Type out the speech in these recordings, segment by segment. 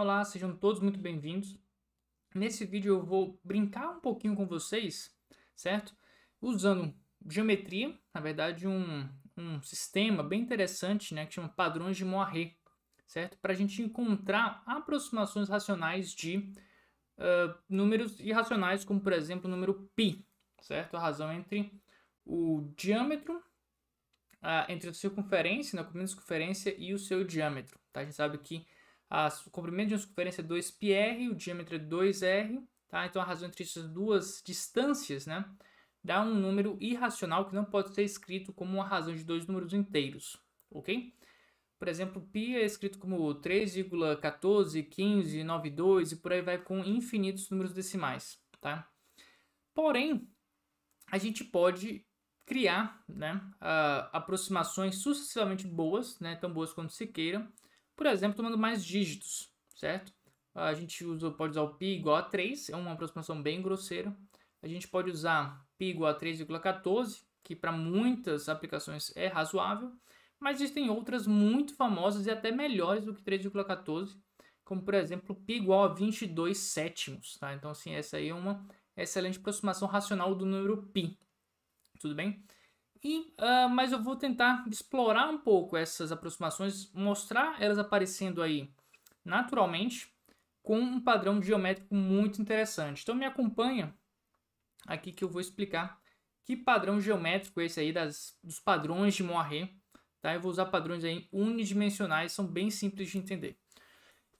Olá, sejam todos muito bem-vindos. Nesse vídeo eu vou brincar um pouquinho com vocês, certo? Usando geometria, na verdade um, um sistema bem interessante, né, que chama padrões de Moiré, certo? Para a gente encontrar aproximações racionais de uh, números irracionais, como por exemplo o número π, certo? A razão entre o diâmetro ah, entre a circunferência, na né, circunferência e o seu diâmetro. Tá? A gente sabe que as, o comprimento de uma circunferência é 2πr, o diâmetro é 2r, tá? Então a razão entre essas duas distâncias, né, dá um número irracional que não pode ser escrito como uma razão de dois números inteiros, ok? Por exemplo, π é escrito como 3,14, 15, 92 e por aí vai com infinitos números decimais, tá? Porém, a gente pode criar né, uh, aproximações sucessivamente boas, né, tão boas quanto se queira, por exemplo, tomando mais dígitos, certo? A gente usa, pode usar o π igual a 3, é uma aproximação bem grosseira. A gente pode usar π igual a 3,14, que para muitas aplicações é razoável, mas existem outras muito famosas e até melhores do que 3,14, como por exemplo π igual a 22 sétimos. Tá? Então, assim, essa aí é uma excelente aproximação racional do número π. Tudo bem? E, uh, mas eu vou tentar explorar um pouco essas aproximações, mostrar elas aparecendo aí naturalmente com um padrão geométrico muito interessante. Então me acompanha aqui que eu vou explicar que padrão geométrico é esse aí das, dos padrões de Moiré. Tá? Eu vou usar padrões aí unidimensionais, são bem simples de entender.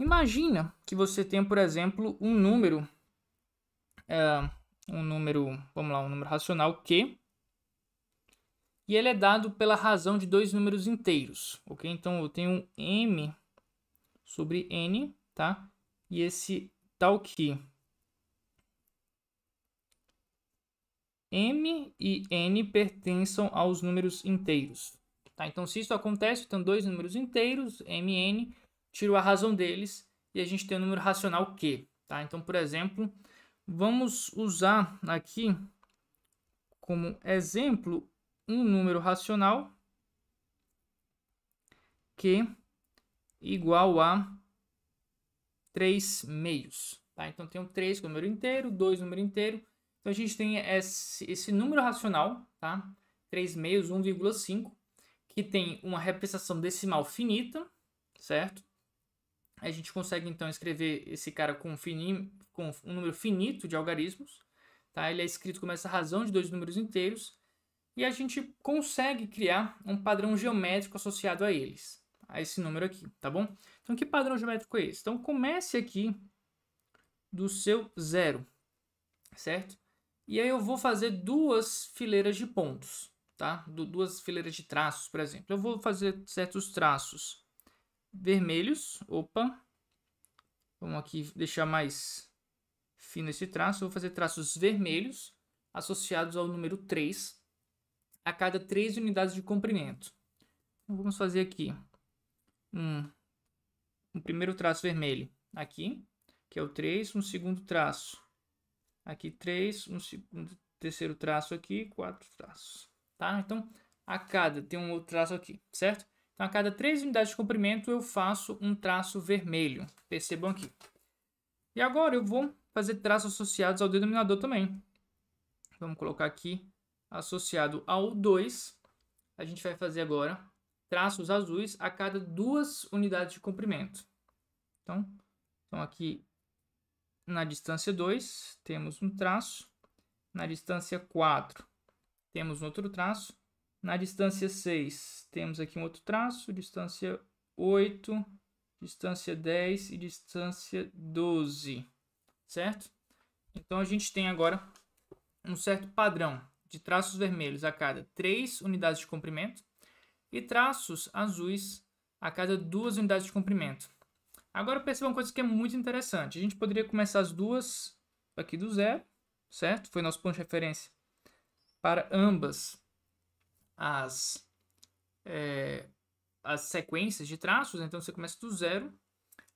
Imagina que você tem, por exemplo, um número, uh, um número, vamos lá, um número racional Q, e ele é dado pela razão de dois números inteiros, ok? Então eu tenho um m sobre n, tá? E esse tal que m e n pertençam aos números inteiros, tá? Então se isso acontece, então dois números inteiros, m e n, tiro a razão deles e a gente tem o um número racional q, tá? Então, por exemplo, vamos usar aqui como exemplo um número racional que igual a 3 meios. Tá? Então, tenho 3 com número inteiro, 2 número inteiro. Então, a gente tem esse, esse número racional, tá? 3 meios, 1,5, que tem uma representação decimal finita, certo? A gente consegue, então, escrever esse cara com, fini, com um número finito de algarismos. Tá? Ele é escrito como essa razão de dois números inteiros e a gente consegue criar um padrão geométrico associado a eles, a esse número aqui, tá bom? Então, que padrão geométrico é esse? Então, comece aqui do seu zero, certo? E aí eu vou fazer duas fileiras de pontos, tá? Du duas fileiras de traços, por exemplo. Eu vou fazer certos traços vermelhos, opa, vamos aqui deixar mais fino esse traço, eu vou fazer traços vermelhos associados ao número 3, a cada 3 unidades de comprimento. Então, vamos fazer aqui um, um primeiro traço vermelho aqui, que é o 3, um segundo traço aqui 3, um segundo, terceiro traço aqui, quatro traços, tá? Então, a cada, tem um outro traço aqui, certo? Então, a cada 3 unidades de comprimento eu faço um traço vermelho, percebam aqui. E agora eu vou fazer traços associados ao denominador também. Vamos colocar aqui associado ao 2, a gente vai fazer agora traços azuis a cada duas unidades de comprimento. Então, então aqui na distância 2 temos um traço, na distância 4 temos outro traço, na distância 6 temos aqui um outro traço, distância 8, distância 10 e distância 12, certo? Então a gente tem agora um certo padrão de traços vermelhos a cada 3 unidades de comprimento e traços azuis a cada 2 unidades de comprimento. Agora percebam uma coisa que é muito interessante. A gente poderia começar as duas aqui do zero, certo? Foi nosso ponto de referência para ambas as, é, as sequências de traços. Então você começa do zero.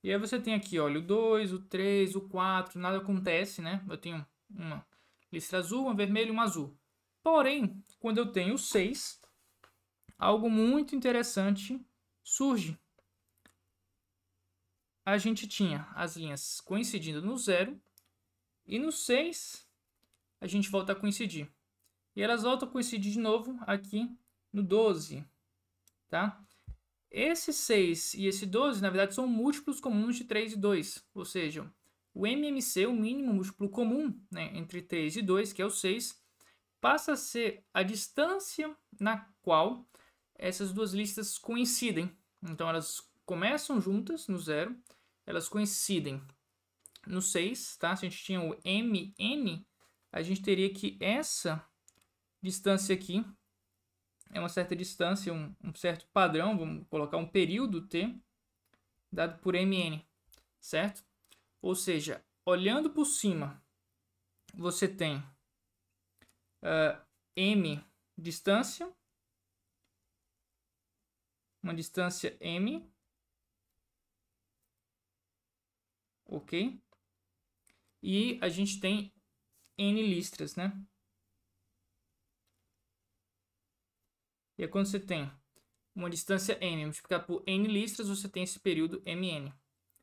E aí você tem aqui, olha, o 2, o 3, o 4, nada acontece, né? Eu tenho uma lista azul, uma vermelha e uma azul. Porém, quando eu tenho 6, algo muito interessante surge. A gente tinha as linhas coincidindo no 0 e no 6 a gente volta a coincidir. E elas voltam a coincidir de novo aqui no 12, tá? Esse 6 e esse 12, na verdade, são múltiplos comuns de 3 e 2, ou seja, o MMC, é o mínimo múltiplo comum né, entre 3 e 2, que é o 6, passa a ser a distância na qual essas duas listas coincidem. Então elas começam juntas no zero, elas coincidem no 6, tá? Se a gente tinha o mn, a gente teria que essa distância aqui é uma certa distância, um, um certo padrão, vamos colocar um período t dado por mn, certo? Ou seja, olhando por cima, você tem uh, m distância, uma distância m, ok? E a gente tem n listras, né? E aí, quando você tem uma distância m multiplicada por n listras, você tem esse período mn.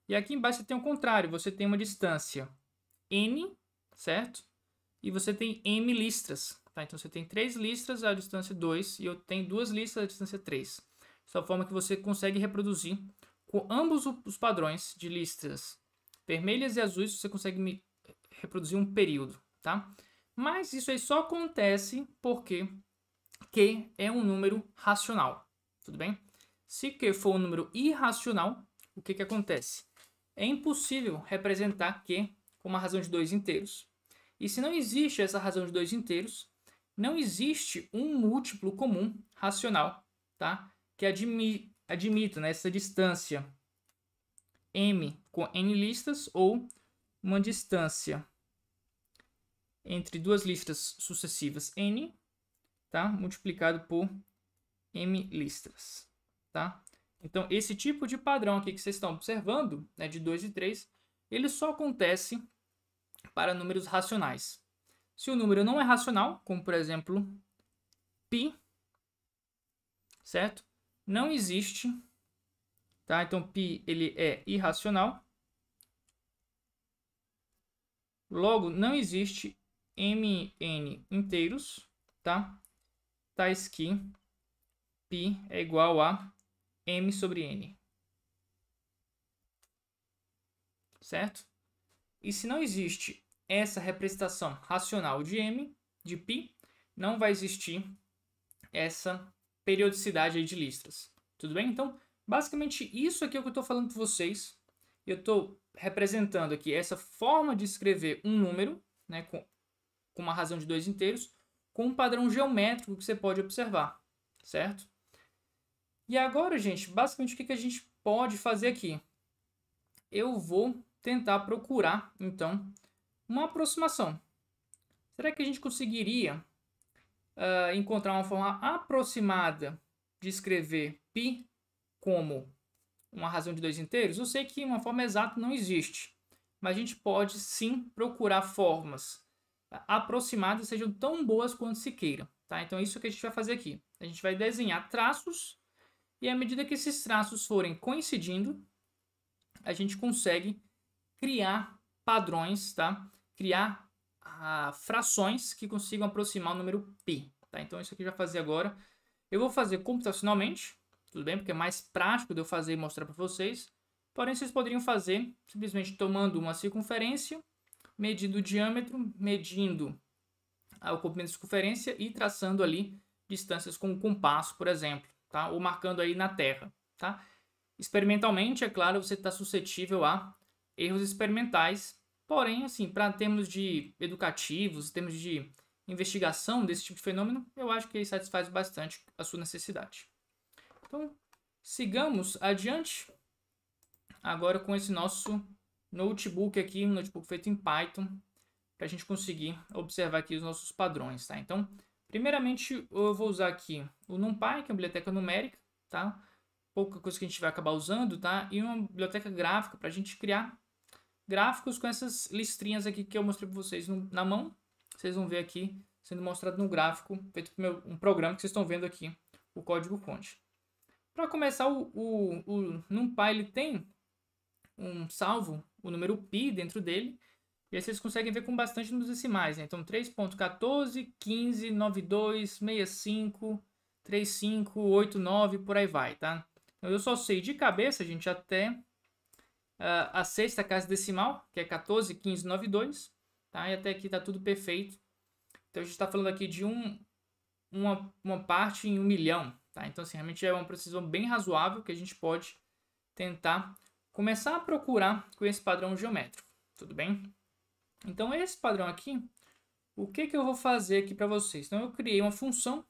E aqui embaixo você tem o contrário, você tem uma distância n, certo? E você tem M listras, tá? Então você tem três listras à distância 2 e eu tenho duas listras à distância 3. Dessa forma que você consegue reproduzir com ambos os padrões de listras vermelhas e azuis, você consegue eh, reproduzir um período, tá? Mas isso aí só acontece porque Q é um número racional, tudo bem? Se Q for um número irracional, o que, que acontece? É impossível representar Q com uma razão de dois inteiros. E se não existe essa razão de dois inteiros, não existe um múltiplo comum racional, tá? Que admi admita né, essa distância m com n listas ou uma distância entre duas listas sucessivas n, tá? Multiplicado por m listas, tá? Então, esse tipo de padrão aqui que vocês estão observando, né, de 2 e 3, ele só acontece para números racionais. Se o número não é racional, como por exemplo π, certo? Não existe, tá? Então π ele é irracional. Logo, não existe mn inteiros, tá? Tais que π é igual a m sobre n. Certo? E se não existe essa representação racional de M, de π, não vai existir essa periodicidade de listras. Tudo bem? Então, basicamente isso aqui é o que eu estou falando para vocês. Eu estou representando aqui essa forma de escrever um número, né, com, com uma razão de dois inteiros, com um padrão geométrico que você pode observar, certo? E agora, gente, basicamente o que, que a gente pode fazer aqui? Eu vou tentar procurar, então, uma aproximação. Será que a gente conseguiria uh, encontrar uma forma aproximada de escrever π como uma razão de dois inteiros? Eu sei que uma forma exata não existe, mas a gente pode sim procurar formas aproximadas sejam tão boas quanto se queira. Tá? Então, isso que a gente vai fazer aqui. A gente vai desenhar traços e à medida que esses traços forem coincidindo, a gente consegue criar padrões, tá? Criar ah, frações que consigam aproximar o número π. tá? Então isso aqui eu já fazia agora. Eu vou fazer computacionalmente, tudo bem? Porque é mais prático de eu fazer e mostrar para vocês. Porém, vocês poderiam fazer simplesmente tomando uma circunferência, medindo o diâmetro, medindo o comprimento de circunferência e traçando ali distâncias com o compasso, por exemplo, tá? Ou marcando aí na Terra, tá? Experimentalmente, é claro, você está suscetível a erros experimentais. Porém, assim, para termos de educativos, termos de investigação desse tipo de fenômeno, eu acho que ele satisfaz bastante a sua necessidade. Então, sigamos adiante. Agora com esse nosso notebook aqui, um notebook feito em Python, para a gente conseguir observar aqui os nossos padrões, tá? Então, primeiramente, eu vou usar aqui o NumPy, que é uma biblioteca numérica, tá? Pouca coisa que a gente vai acabar usando, tá? E uma biblioteca gráfica para a gente criar gráficos com essas listrinhas aqui que eu mostrei para vocês no, na mão. Vocês vão ver aqui sendo mostrado no gráfico, feito por meu, um programa que vocês estão vendo aqui, o código-fonte. Para começar, o, o, o NumPy ele tem um salvo, o número pi dentro dele, e aí vocês conseguem ver com bastante números decimais, né? Então 3.14, 15, 92, 65, 35, 9, por aí vai, tá? Então, eu só sei de cabeça, gente, até uh, a sexta casa decimal, que é 14, 15, 9, 2. Tá? E até aqui está tudo perfeito. Então a gente está falando aqui de um, uma, uma parte em um milhão. Tá? Então, assim, realmente é uma precisão bem razoável que a gente pode tentar começar a procurar com esse padrão geométrico. Tudo bem? Então, esse padrão aqui, o que, que eu vou fazer aqui para vocês? Então, eu criei uma função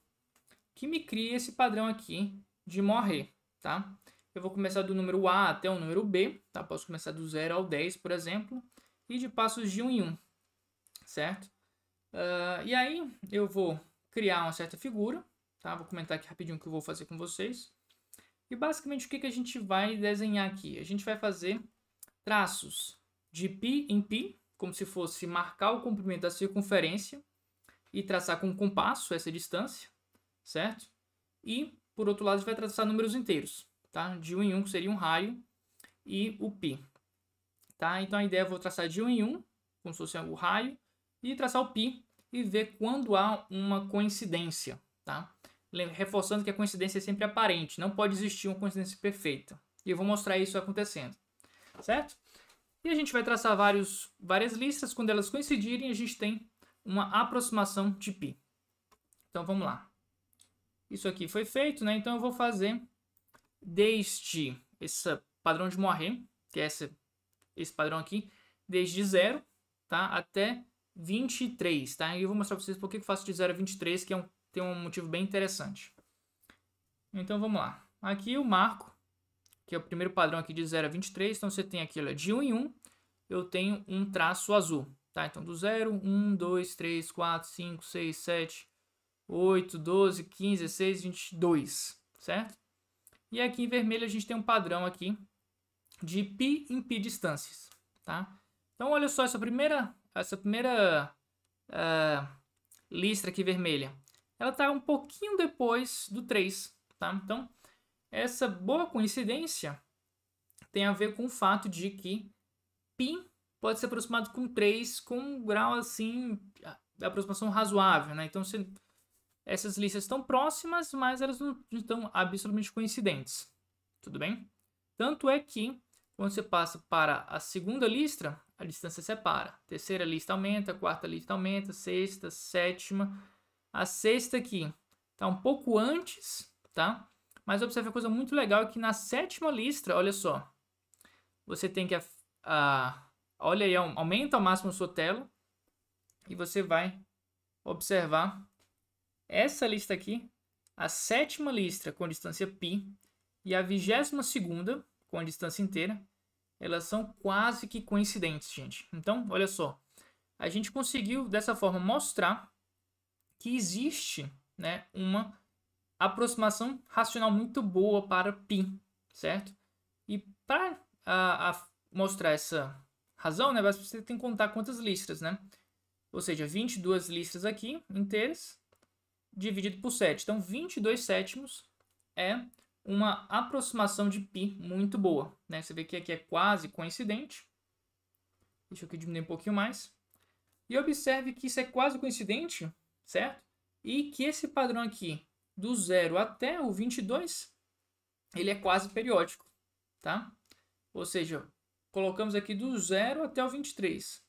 que me cria esse padrão aqui de morrer tá? Eu vou começar do número A até o número B, tá? Posso começar do 0 ao 10, por exemplo, e de passos de 1 em 1, certo? Uh, e aí eu vou criar uma certa figura, tá? Vou comentar aqui rapidinho o que eu vou fazer com vocês. E basicamente o que, que a gente vai desenhar aqui? A gente vai fazer traços de pi em pi, como se fosse marcar o comprimento da circunferência e traçar com um compasso essa distância, certo? E, por outro lado, a gente vai traçar números inteiros tá? De 1 um em 1, um, que seria um raio, e o π. Tá? Então a ideia é eu vou traçar de 1 um em 1, como se fosse o raio, e traçar o π e ver quando há uma coincidência, tá? Reforçando que a coincidência é sempre aparente, não pode existir uma coincidência perfeita. E eu vou mostrar isso acontecendo, certo? E a gente vai traçar vários, várias listas, quando elas coincidirem, a gente tem uma aproximação de π. Então vamos lá. Isso aqui foi feito, né? Então eu vou fazer desde esse padrão de Moiré, que é esse, esse padrão aqui, desde 0 tá, até 23. Tá? E eu vou mostrar para vocês por que eu faço de 0 a 23, que é um, tem um motivo bem interessante. Então vamos lá. Aqui o marco, que é o primeiro padrão aqui de 0 a 23. Então você tem aqui olha, de 1 em 1, eu tenho um traço azul. Tá? Então do 0, 1, 2, 3, 4, 5, 6, 7, 8, 12, 15, 16, 22, certo? E aqui em vermelho a gente tem um padrão aqui de pi em pi distâncias, tá? Então olha só essa primeira, essa primeira uh, listra aqui vermelha. Ela está um pouquinho depois do 3, tá? Então essa boa coincidência tem a ver com o fato de que pi pode ser aproximado com 3 com um grau assim, de aproximação razoável, né? Então você essas listas estão próximas, mas elas não estão absolutamente coincidentes. Tudo bem? Tanto é que, quando você passa para a segunda lista, a distância separa. Terceira lista aumenta, quarta lista aumenta, sexta, sétima. A sexta aqui está um pouco antes, tá? Mas observe uma coisa muito legal, é que na sétima lista, olha só, você tem que... A, olha aí, aumenta ao máximo a sua tela e você vai observar essa lista aqui, a sétima lista com distância π e a vigésima segunda com a distância inteira, elas são quase que coincidentes, gente. Então, olha só, a gente conseguiu dessa forma mostrar que existe né, uma aproximação racional muito boa para π, certo? E para mostrar essa razão, né, você tem que contar quantas listras, né? Ou seja, 22 listras aqui inteiras dividido por 7. Então, 22 sétimos é uma aproximação de π muito boa. Né? Você vê que aqui é quase coincidente. Deixa eu aqui diminuir um pouquinho mais. E observe que isso é quase coincidente, certo? E que esse padrão aqui, do 0 até o 22, ele é quase periódico, tá? Ou seja, colocamos aqui do 0 até o 23.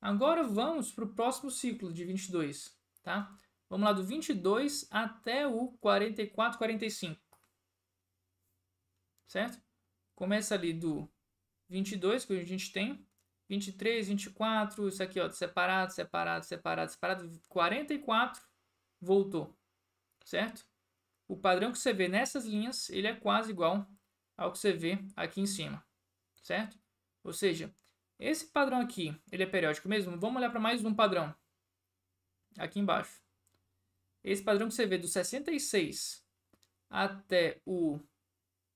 Agora vamos para o próximo ciclo de 22, tá? Vamos lá do 22 até o 44, 45. Certo? Começa ali do 22, que a gente tem. 23, 24, isso aqui, ó, separado, separado, separado, separado. 44, voltou. Certo? O padrão que você vê nessas linhas, ele é quase igual ao que você vê aqui em cima. Certo? Ou seja, esse padrão aqui, ele é periódico mesmo? Vamos olhar para mais um padrão. Aqui embaixo. Esse padrão que você vê do 66 até o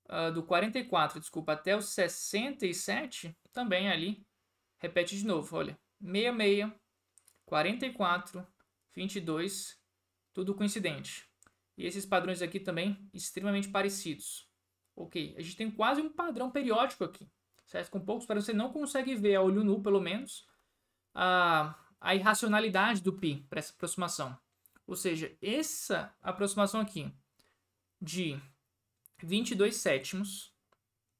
uh, do 44, desculpa, até o 67, também ali repete de novo, olha. 66, 44, 22, tudo coincidente. E esses padrões aqui também extremamente parecidos. Ok, a gente tem quase um padrão periódico aqui, certo? Com poucos padrões você não consegue ver a olho nu, pelo menos, a, a irracionalidade do pi para essa aproximação. Ou seja, essa aproximação aqui de 22 sétimos,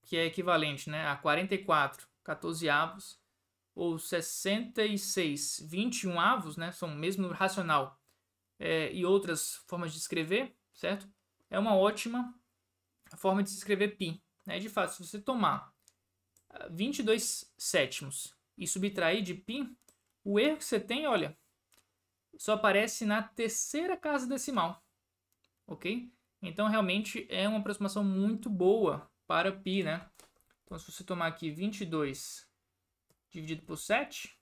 que é equivalente né, a 44 14avos, ou 66 21 avos, né, são o mesmo racional é, e outras formas de escrever, certo? É uma ótima forma de se escrever π. Né? De fato, se você tomar 22 ah, sétimos e subtrair de π, o erro que você tem, olha, só aparece na terceira casa decimal, ok? Então, realmente, é uma aproximação muito boa para π, né? Então, se você tomar aqui 22 dividido por 7,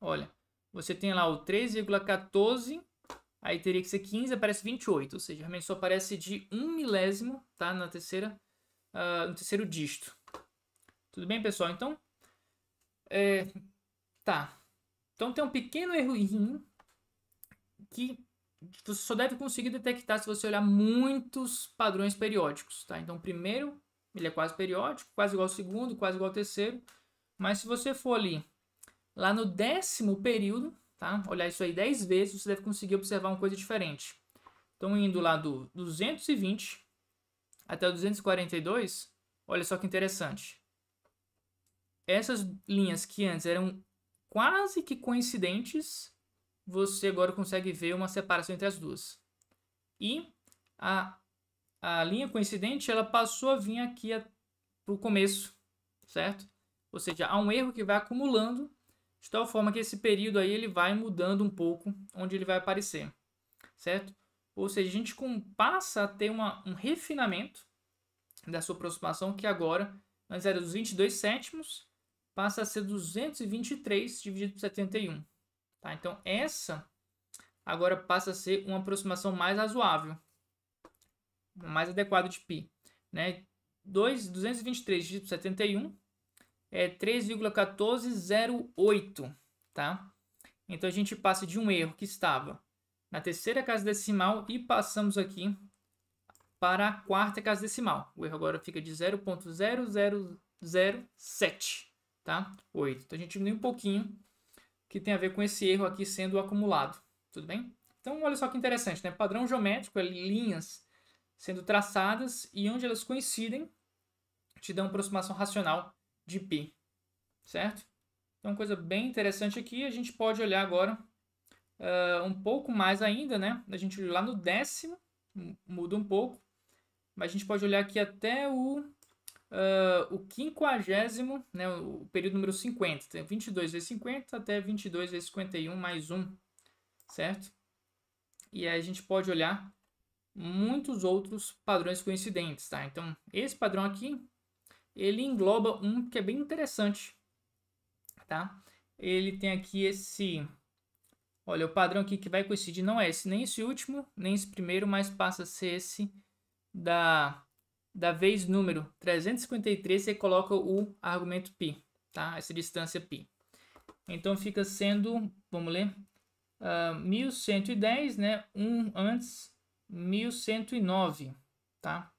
olha, você tem lá o 3,14, aí teria que ser 15, aparece 28, ou seja, realmente só aparece de um milésimo, tá? Na terceira, uh, no terceiro dígito. Tudo bem, pessoal? Então, é, tá. Então tem um pequeno errozinho que você só deve conseguir detectar se você olhar muitos padrões periódicos, tá? Então, primeiro, ele é quase periódico, quase igual ao segundo, quase igual ao terceiro. Mas se você for ali, lá no décimo período, tá? Olhar isso aí 10 vezes, você deve conseguir observar uma coisa diferente. Então, indo lá do 220 até o 242, olha só que interessante. Essas linhas que antes eram quase que coincidentes, você agora consegue ver uma separação entre as duas. E a, a linha coincidente ela passou a vir aqui para o começo, certo? Ou seja, há um erro que vai acumulando de tal forma que esse período aí ele vai mudando um pouco onde ele vai aparecer, certo? Ou seja, a gente passa a ter uma, um refinamento da sua aproximação que agora, antes era dos 22 sétimos, passa a ser 223 dividido por 71. Tá? Então, essa agora passa a ser uma aproximação mais razoável, mais adequada de π. Né? 223 dividido por 71 é 3,1408. Tá? Então, a gente passa de um erro que estava na terceira casa decimal e passamos aqui para a quarta casa decimal. O erro agora fica de 0.0007 tá? 8. Então a gente diminui um pouquinho, que tem a ver com esse erro aqui sendo acumulado, tudo bem? Então olha só que interessante, né? Padrão geométrico, é linhas sendo traçadas e onde elas coincidem, te dão uma aproximação racional de π, certo? Então coisa bem interessante aqui, a gente pode olhar agora uh, um pouco mais ainda, né? A gente olha lá no décimo, muda um pouco, mas a gente pode olhar aqui até o uh, o quinquagésimo, né, o período número 50. Então, 22 vezes 50 até 22 vezes 51 mais 1, certo? E aí a gente pode olhar muitos outros padrões coincidentes, tá? Então, esse padrão aqui, ele engloba um que é bem interessante, tá? Ele tem aqui esse... Olha, o padrão aqui que vai coincidir não é esse, nem esse último, nem esse primeiro, mas passa a ser esse da da vez número 353, você coloca o argumento π, tá? Essa distância π. Então fica sendo, vamos ler, uh, ah, 1110, né? 1 um antes, 1109, tá?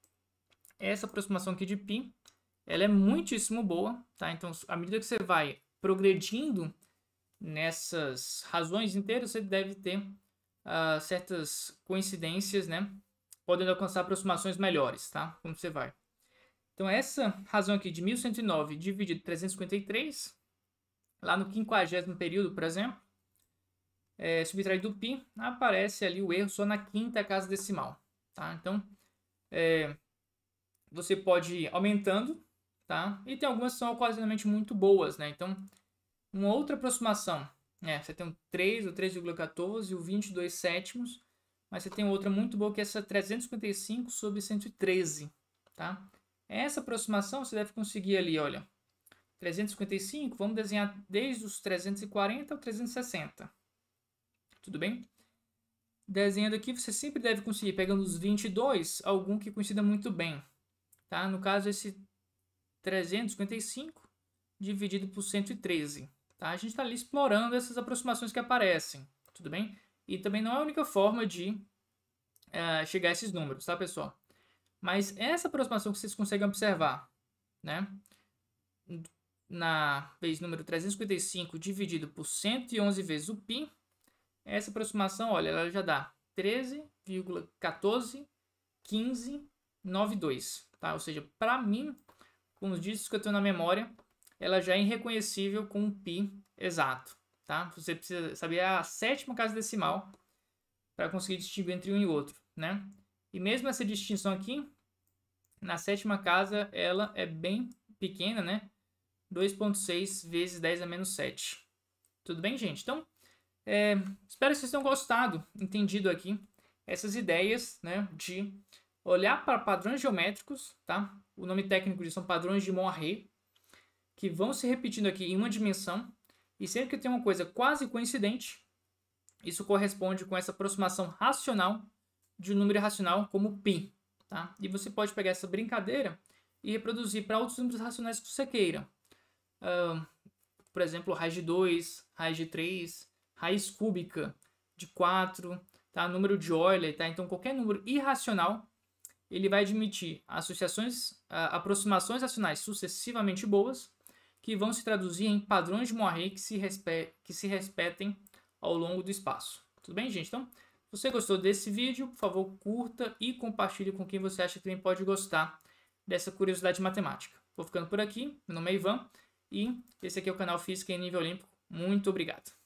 Essa aproximação aqui de π, ela é muitíssimo boa, tá? Então, à medida que você vai progredindo nessas razões inteiras, você deve ter uh, certas coincidências, né? podendo alcançar aproximações melhores, tá? Como você vai. Então, essa razão aqui de 1109 dividido 353, lá no quinquagésimo período, por exemplo, é, subtraído do π, aparece ali o erro só na quinta casa decimal, tá? Então, é, você pode ir aumentando, tá? E tem algumas que são ocasionalmente muito boas, né? Então, uma outra aproximação, né? Você tem um 3, o 3,14, o 22 sétimos, mas você tem outra muito boa que é essa 355 sobre 113, tá? Essa aproximação você deve conseguir ali, olha. 355, vamos desenhar desde os 340 ao 360. Tudo bem? Desenhando aqui, você sempre deve conseguir, pegando os 22, algum que coincida muito bem. Tá? No caso, esse 355 dividido por 113. Tá? A gente está ali explorando essas aproximações que aparecem. Tudo bem? E também não é a única forma de uh, chegar a esses números, tá, pessoal? Mas essa aproximação que vocês conseguem observar, né? Na vez número 355 dividido por 111 vezes o π, essa aproximação, olha, ela já dá 13,141592, tá? Ou seja, para mim, com os dígitos que eu tenho na memória, ela já é irreconhecível com o π exato tá? Você precisa saber a sétima casa decimal para conseguir distinguir entre um e outro, né? E mesmo essa distinção aqui, na sétima casa, ela é bem pequena, né? 2.6 vezes 10 a menos 7. Tudo bem, gente? Então, é, espero que vocês tenham gostado, entendido aqui essas ideias, né? De olhar para padrões geométricos, tá? O nome técnico disso são padrões de Moiré, que vão se repetindo aqui em uma dimensão, e sempre que tem uma coisa quase coincidente, isso corresponde com essa aproximação racional de um número irracional como π. Tá? E você pode pegar essa brincadeira e reproduzir para outros números racionais que você queira. Uh, por exemplo, raiz de 2, raiz de 3, raiz cúbica de 4, tá? número de Euler. Tá? Então, qualquer número irracional ele vai admitir associações, ah, aproximações racionais sucessivamente boas que vão se traduzir em padrões de moiré que se, que se respetem ao longo do espaço. Tudo bem, gente? Então, se você gostou desse vídeo, por favor, curta e compartilhe com quem você acha que também pode gostar dessa curiosidade matemática. Vou ficando por aqui. Meu nome é Ivan e esse aqui é o canal Física em Nível Olímpico. Muito obrigado.